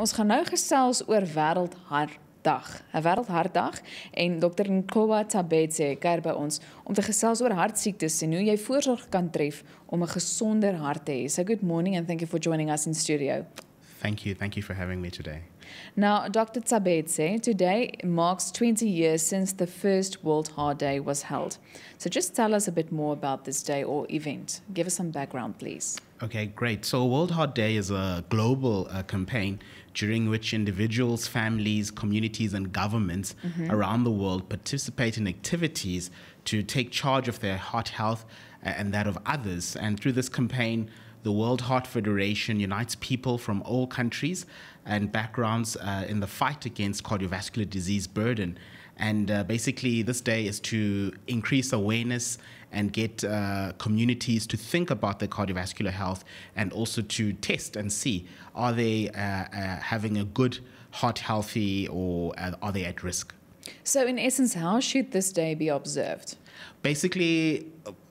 ons gaan nou gesels oor wêreldhartdag. 'n Wêreldhartdag en dokter Nkoba Tsabetse kyk by ons om te gesels oor hartsiektes en hoe jy voorsorg kan tref om 'n gesonder hart te hê. So good morning and thank you for joining us in studio. Thank you. Thank you for having me today. Now, Dr. Tsabetse, today marks 20 years since the first World Heart Day was held. So just tell us a bit more about this day or event. Give us some background, please. Okay, great. So, World Heart Day is a global uh, campaign during which individuals, families, communities, and governments mm-hmm. around the world participate in activities to take charge of their heart health and that of others. And through this campaign, the World Heart Federation unites people from all countries and backgrounds uh, in the fight against cardiovascular disease burden. And uh, basically, this day is to increase awareness and get uh, communities to think about their cardiovascular health and also to test and see are they uh, uh, having a good heart healthy or uh, are they at risk? So, in essence, how should this day be observed? Basically,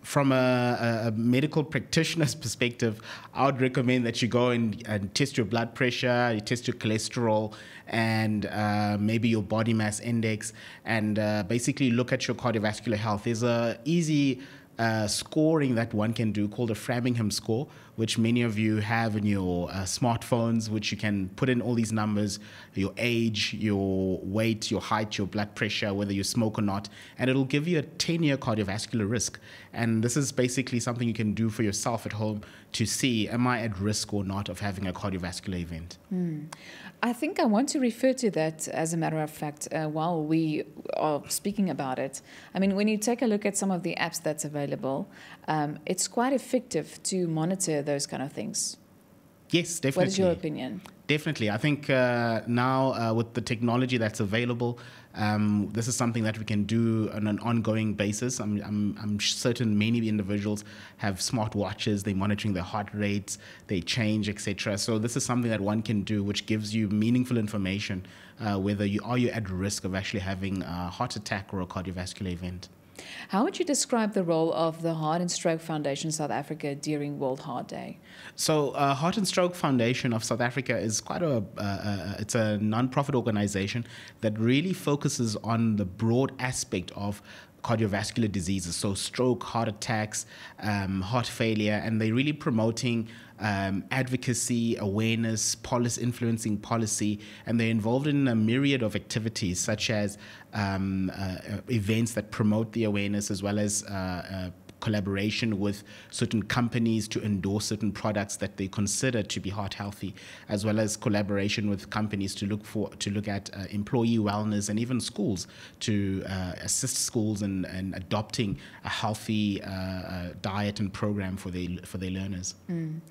from a, a, medical practitioner's perspective, I would recommend that you go and, and test your blood pressure, you test your cholesterol, and uh, maybe your body mass index, and uh, basically look at your cardiovascular health. There's a easy uh, scoring that one can do called a Framingham score, which many of you have in your uh, smartphones, which you can put in all these numbers your age, your weight, your height, your blood pressure, whether you smoke or not, and it'll give you a 10 year cardiovascular risk. And this is basically something you can do for yourself at home to see am I at risk or not of having a cardiovascular event. Mm. I think I want to refer to that as a matter of fact uh, while we are speaking about it. I mean, when you take a look at some of the apps that's available, um, it's quite effective to monitor those kind of things? Yes, definitely. What is your opinion? Definitely. I think uh, now uh, with the technology that's available, um, this is something that we can do on an ongoing basis. I'm, I'm, I'm certain many individuals have smart watches, they're monitoring their heart rates, they change, etc. So this is something that one can do, which gives you meaningful information, uh, whether you are you at risk of actually having a heart attack or a cardiovascular event. How would you describe the role of the Heart and Stroke Foundation South Africa during World Heart Day? So, uh, Heart and Stroke Foundation of South Africa is quite a uh, uh it's a non profit organization that really focuses on the broad aspect of cardiovascular diseases, so stroke, heart attacks, um, heart failure, and they're really promoting um, advocacy, awareness, policy, influencing policy, and they're involved in a myriad of activities such as um, uh, events that promote the awareness as well as uh, uh, collaboration with certain companies to endorse certain products that they consider to be heart healthy, as well as collaboration with companies to look for to look at uh, employee wellness and even schools to uh, assist schools in, in adopting a healthy uh, uh diet and program for their for their learners. Mm.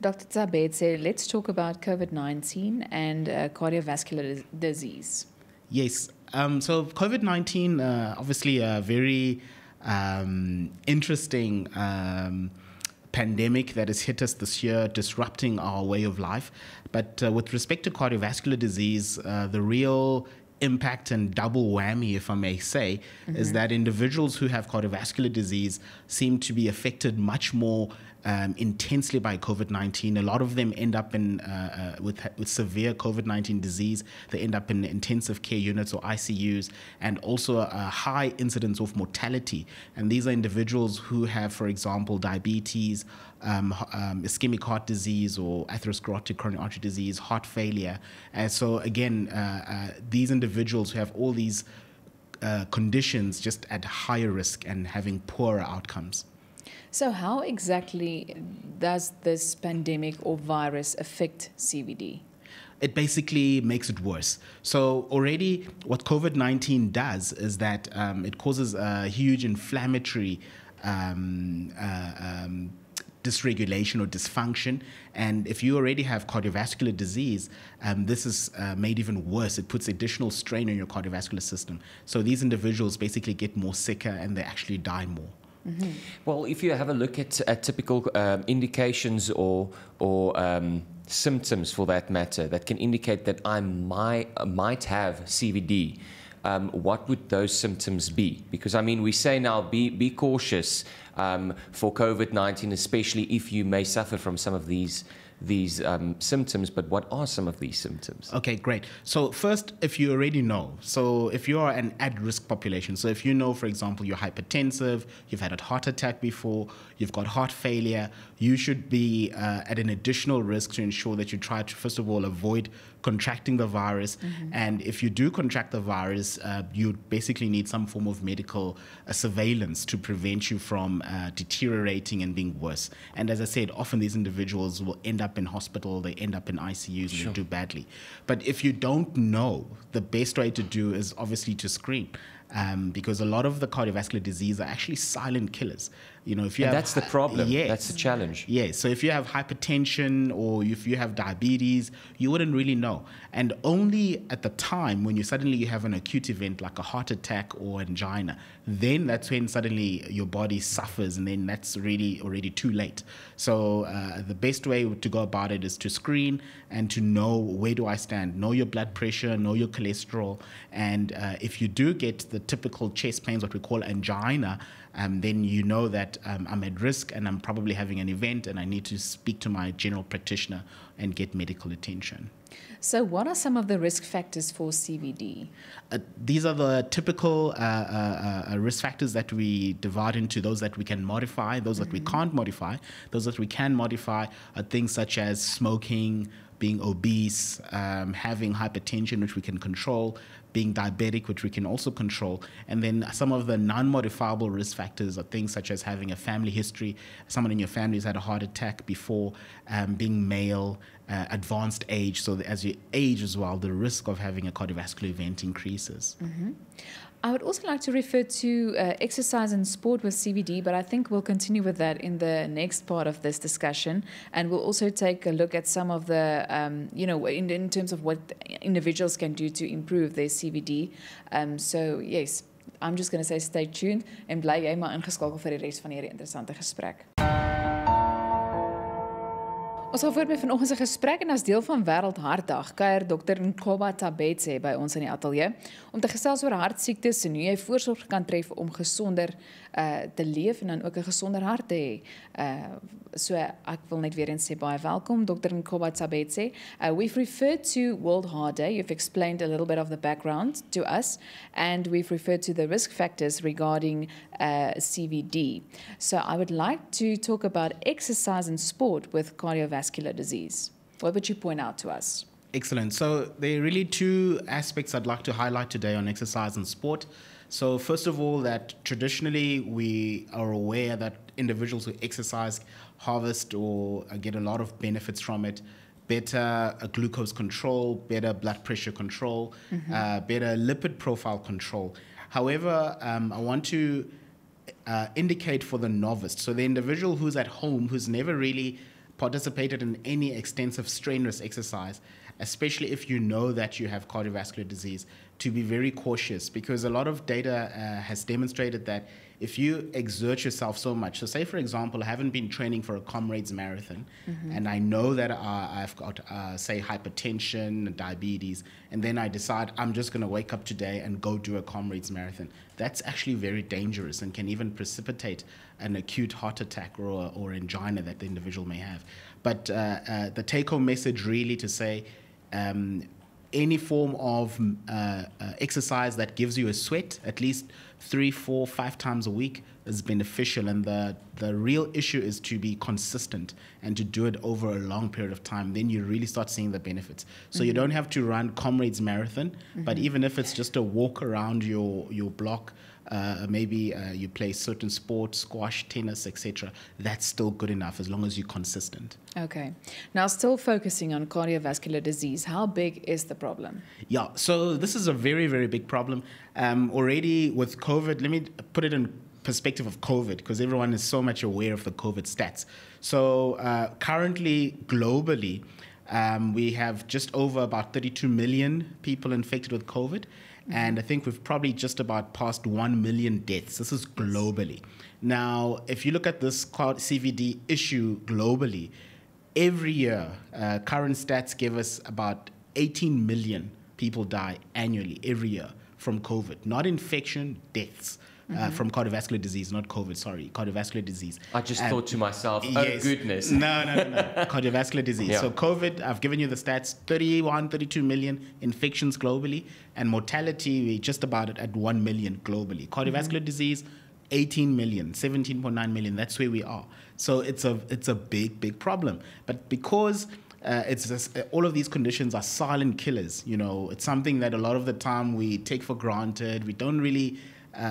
Dr. Zabed said, let's talk about COVID 19 and uh, cardiovascular disease. Yes. Um, so, COVID 19, uh, obviously, a very um, interesting um, pandemic that has hit us this year, disrupting our way of life. But uh, with respect to cardiovascular disease, uh, the real impact and double whammy, if I may say, mm-hmm. is that individuals who have cardiovascular disease seem to be affected much more um, intensely by COVID 19. A lot of them end up in uh, uh, with, with severe COVID 19 disease. They end up in intensive care units or ICUs, and also a high incidence of mortality. And these are individuals who have, for example, diabetes. Um, um, ischemic heart disease or atherosclerotic coronary artery disease, heart failure. And uh, so, again, uh, uh, these individuals who have all these uh, conditions just at higher risk and having poorer outcomes. So, how exactly does this pandemic or virus affect CBD? it basically makes it worse. So already, what COVID nineteen does is that um, it causes a huge inflammatory. Um, uh, um, dysregulation or dysfunction. And if you already have cardiovascular disease, um, this is uh, made even worse. It puts additional strain on your cardiovascular system. So these individuals basically get more sicker and they actually die more. Mm-hmm. Well, if you have a look at, at typical um, indications or, or um, symptoms for that matter that can indicate that I might, might have CVD, um, what would those symptoms be? Because I mean, we say now be, be cautious um, for COVID 19, especially if you may suffer from some of these these um, symptoms, but what are some of these symptoms? Okay, great. So, first, if you already know, so if you are an at risk population, so if you know, for example, you're hypertensive, you've had a heart attack before, you've got heart failure, you should be uh, at an additional risk to ensure that you try to, first of all, avoid contracting the virus. Mm-hmm. And if you do contract the virus, uh, you basically need some form of medical uh, surveillance to prevent you from uh, deteriorating and being worse. And as I said, often these individuals will end up in hospital, they end up in ICUs, sure. and they do badly. But if you don't know, the best way to do is obviously to screen um, because a lot of the cardiovascular disease are actually silent killers. You know, if you and have, that's the problem. Yes, that's the challenge. Yeah. So if you have hypertension or if you have diabetes, you wouldn't really know. And only at the time when you suddenly have an acute event like a heart attack or angina, then that's when suddenly your body suffers, and then that's really already too late. So uh, the best way to go about it is to screen and to know where do I stand, know your blood pressure, know your cholesterol, and uh, if you do get the the typical chest pains, what we call angina, um, then you know that um, I'm at risk and I'm probably having an event and I need to speak to my general practitioner and get medical attention. So, what are some of the risk factors for CVD? Uh, these are the typical uh uh, uh, uh, risk factors that we divide into those that we can modify, those mm -hmm. that we mm-hmm. can't modify. Those that we can modify are things such as smoking, being obese, um, having hypertension, which we can control, being diabetic, which we can also control. And then some of the non modifiable risk factors are things such as having a family history, someone in your family has had a heart attack before, um, being male, uh, advanced age. So, as you age as well, the risk of having a cardiovascular event increases. Mm -hmm. I would also like to refer to uh, exercise and sport with CBD, but I think we'll continue with that in the next part of this discussion, and we'll also take a look at some of the, um, you know, in, in, terms of what individuals can do to improve their CBD. Um, so yes, I'm just going to say stay tuned and bly jij maar ingeskakel vir die res van hierdie interessante gesprek. Ons het voor my vanoggend 'n gesprek en as deel van Wêreld Hartdag kuier dokter Nkoba Tabetse by ons in die ateljee om te gesels oor hartsiektes en hoe jy voorsorg kan tref om gesonder uh, te leef en dan ook 'n gesonder hart te hê. Uh, so ek wil net weer eens sê baie welkom dokter Nkoba Tabetse. Uh, eh, we've referred to World Heart Day. You've explained a little bit of the background to us and we've referred to the risk factors regarding uh, CVD. So I would like to talk about exercise and sport with cardiovascular cardiovascular disease? What would you point out to us? Excellent. So, there are really two aspects I'd like to highlight today on exercise and sport. So, first of all, that traditionally we are aware that individuals who exercise harvest or get a lot of benefits from it better glucose control, better blood pressure control, mm-hmm. uh, better lipid profile control. However, um, I want to uh, indicate for the novice, so the individual who's at home, who's never really participated in any extensive strenuous exercise, especially if you know that you have cardiovascular disease, to be very cautious because a lot of data uh, has demonstrated that if you exert yourself so much, so say for example, I haven't been training for a comrades marathon, mm-hmm. and I know that uh, I've got uh, say hypertension, diabetes, and then I decide I'm just going to wake up today and go do a comrades marathon. That's actually very dangerous and can even precipitate an acute heart attack or or angina that the individual may have. But uh, uh the take-home message really to say. Um, any form of uh, uh, exercise that gives you a sweat, at least three, four, five times a week is beneficial. And the, the real issue is to be consistent and to do it over a long period of time. Then you really start seeing the benefits. So mm-hmm. you don't have to run Comrades Marathon, mm-hmm. but even if it's just a walk around your, your block, uh, maybe uh, you play certain sports, squash, tennis, etc. That's still good enough as long as you're consistent. Okay. Now, still focusing on cardiovascular disease, how big is the problem? Yeah. So this is a very, very big problem. Um, already with COVID, let me put it in perspective of COVID because everyone is so much aware of the COVID stats. So uh, currently, globally, um, we have just over about 32 million people infected with COVID. And I think we've probably just about passed 1 million deaths. This is globally. Now, if you look at this CVD issue globally, every year, uh, current stats give us about 18 million people die annually every year from COVID, not infection, deaths. Uh, mm-hmm. Uh, from cardiovascular disease, not COVID, sorry, cardiovascular disease. I just um, thought to myself, oh yes. goodness. No, no, no, no. cardiovascular disease. Yeah. So, COVID, I've given you the stats 31, 32 million infections globally, and mortality, we just about at 1 million globally. Mm-hmm. Cardiovascular mm-hmm. disease, 18 million, 17.9 million. That's where we are. So, it's a, it's a big, big problem. But because uh, it's uh, all of these conditions are silent killers. You know, it's something that a lot of the time we take for granted. We don't really uh, uh,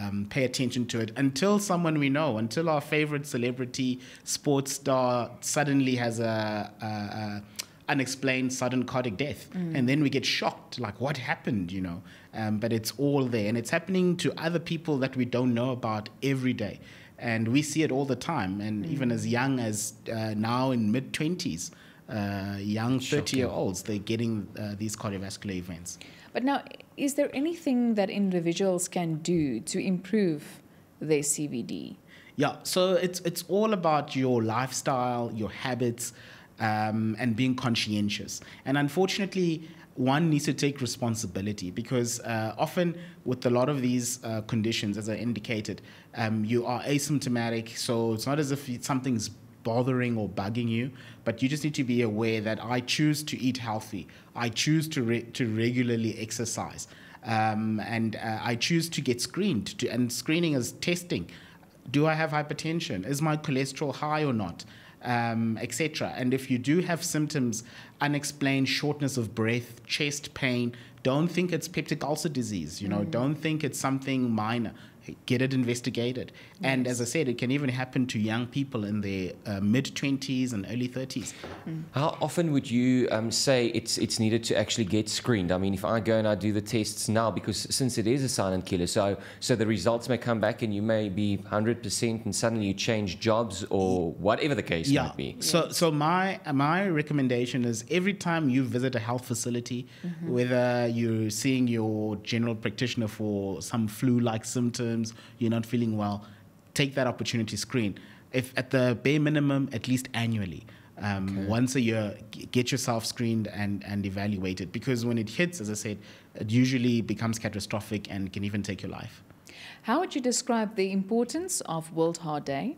uh, um, pay attention to it until someone we know, until our favorite celebrity sports star suddenly has a, a, a unexplained sudden cardiac death, mm. and then we get shocked, like what happened, you know? Um, but it's all there, and it's happening to other people that we don't know about every day, and we see it all the time, and mm. even as young as uh, now in mid twenties uh, young 30 year olds, they're getting uh, these cardiovascular events. But now, is there anything that individuals can do to improve their CVD? Yeah, so it's, it's all about your lifestyle, your habits, um, and being conscientious. And unfortunately, one needs to take responsibility because uh, often with a lot of these uh, conditions, as I indicated, um, you are asymptomatic. So it's not as if something's bothering or bugging you, but you just need to be aware that I choose to eat healthy. I choose to re- to regularly exercise, um, and uh, I choose to get screened. To, and screening is testing. Do I have hypertension? Is my cholesterol high or not? Um, Etc. And if you do have symptoms, unexplained shortness of breath, chest pain, don't think it's peptic ulcer disease. You know, mm. don't think it's something minor get it investigated. Yes. And as I said, it can even happen to young people in their uh, mid 20s and early 30s. Mm. How often would you um, say it's, it's needed to actually get screened? I mean, if I go and I do the tests now, because since it is a silent killer, so, so the results may come back and you may be 100% and suddenly you change jobs or whatever the case yeah. might be. So, so my, my recommendation is every time you visit a health facility, mm-hmm. whether you're seeing your general practitioner for some flu like symptoms, symptoms, you're not feeling well, take that opportunity screen. If at the bare minimum, at least annually. Um, okay. Once a year, get yourself screened and, and evaluated because when it hits, as I said, it usually becomes catastrophic and can even take your life. How would you describe the importance of World Heart Day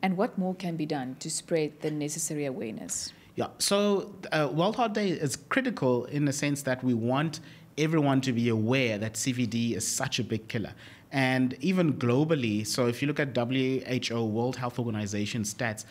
and what more can be done to spread the necessary awareness? Yeah, so uh, World Heart Day is critical in the sense that we want everyone to be aware that CVD is such a big killer and even globally, so if you look at WHO, World Health Organization stats,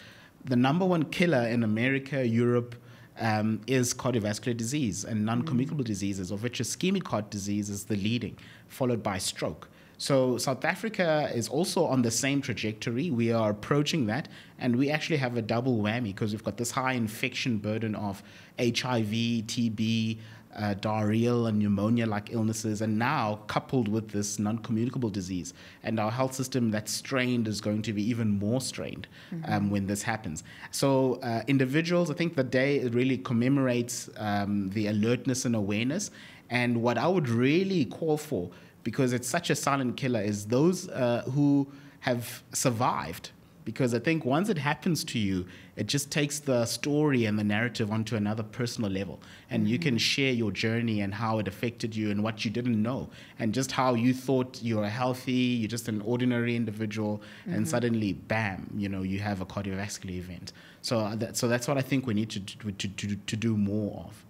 the number one killer in America, Europe, um, is cardiovascular disease and non communicable mm. diseases, of which ischemic heart disease is the leading, followed by stroke. So South Africa is also on the same trajectory. We are approaching that, and we actually have a double whammy because we've got this high infection burden of HIV, TB, uh, diarrheal and pneumonia like illnesses, and now coupled with this non communicable disease. And our health system that's strained is going to be even more strained mm-hmm. um, when this happens. So, uh, individuals, I think the day really commemorates um, the alertness and awareness. And what I would really call for, because it's such a silent killer, is those uh, who have survived because I think once it happens to you, it just takes the story and the narrative onto another personal level. And you can mm-hmm. share your journey and how it affected you and what you didn't know, and just how you thought you're healthy, you're just an ordinary individual, mm-hmm. and suddenly, bam, you know, you have a cardiovascular event. So, uh, that, so that's what I think we need to, to, to, to do more of.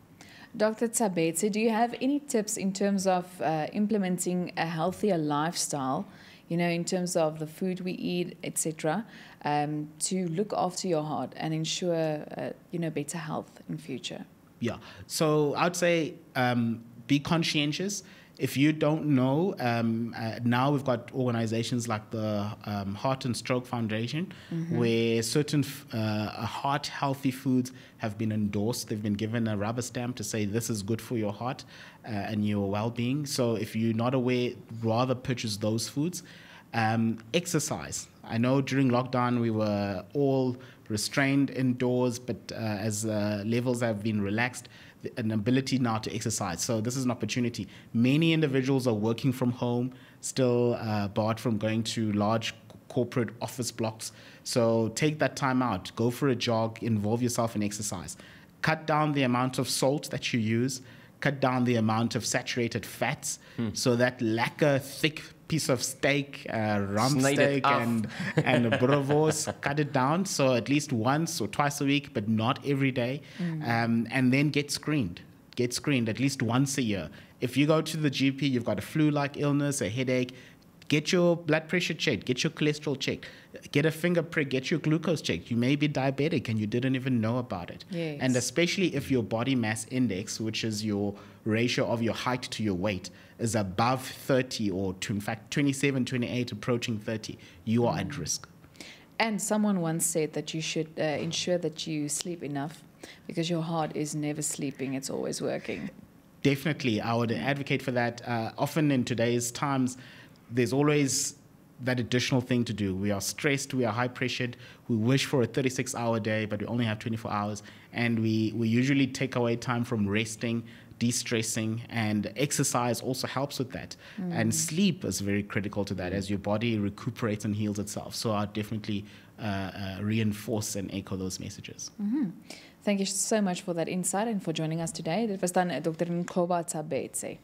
Dr. Tabete, do you have any tips in terms of uh, implementing a healthier lifestyle? you know, in terms of the food we eat, etc., um, to look after your heart and ensure, uh, you know, better health in future. Yeah. So I'd say um, be conscientious if you don't know, um, uh, now we've got organizations like the um, Heart and Stroke Foundation, mm-hmm. where certain f- uh, uh, heart healthy foods have been endorsed. They've been given a rubber stamp to say this is good for your heart uh, and your well being. So if you're not aware, rather purchase those foods. Um, exercise. I know during lockdown we were all restrained indoors, but uh, as uh, levels have been relaxed, an ability now to exercise. So this is an opportunity. Many individuals are working from home, still uh, barred from going to large corporate office blocks. So take that time out, go for a jog, involve yourself in exercise. Cut down the amount of salt that you use, cut down the amount of saturated fats. Hmm. So that lacquer thick piece of steak, uh, rump steak, and and bravos. cut it down so at least once or twice a week, but not every day. Mm. Um, and then get screened. Get screened at least once a year. If you go to the GP, you've got a flu-like illness, a headache. Get your blood pressure checked. Get your cholesterol checked. Get a finger prick. Get your glucose checked. You may be diabetic and you didn't even know about it. Yes. And especially if your body mass index, which is your ratio of your height to your weight is above 30 or to, in fact 27, 28, approaching 30, you are at risk. And someone once said that you should uh, ensure that you sleep enough because your heart is never sleeping, it's always working. Definitely, I would advocate for that. Uh, often in today's times, there's always that additional thing to do. We are stressed, we are high pressured, we wish for a 36 hour day, but we only have 24 hours. And we, we usually take away time from resting, de-stressing and exercise also helps with that mm. and sleep is very critical to that as your body recuperates and heals itself so i definitely uh, uh, reinforce and echo those messages mm-hmm. thank you so much for that insight and for joining us today That was at dr Nkoba Tsabetse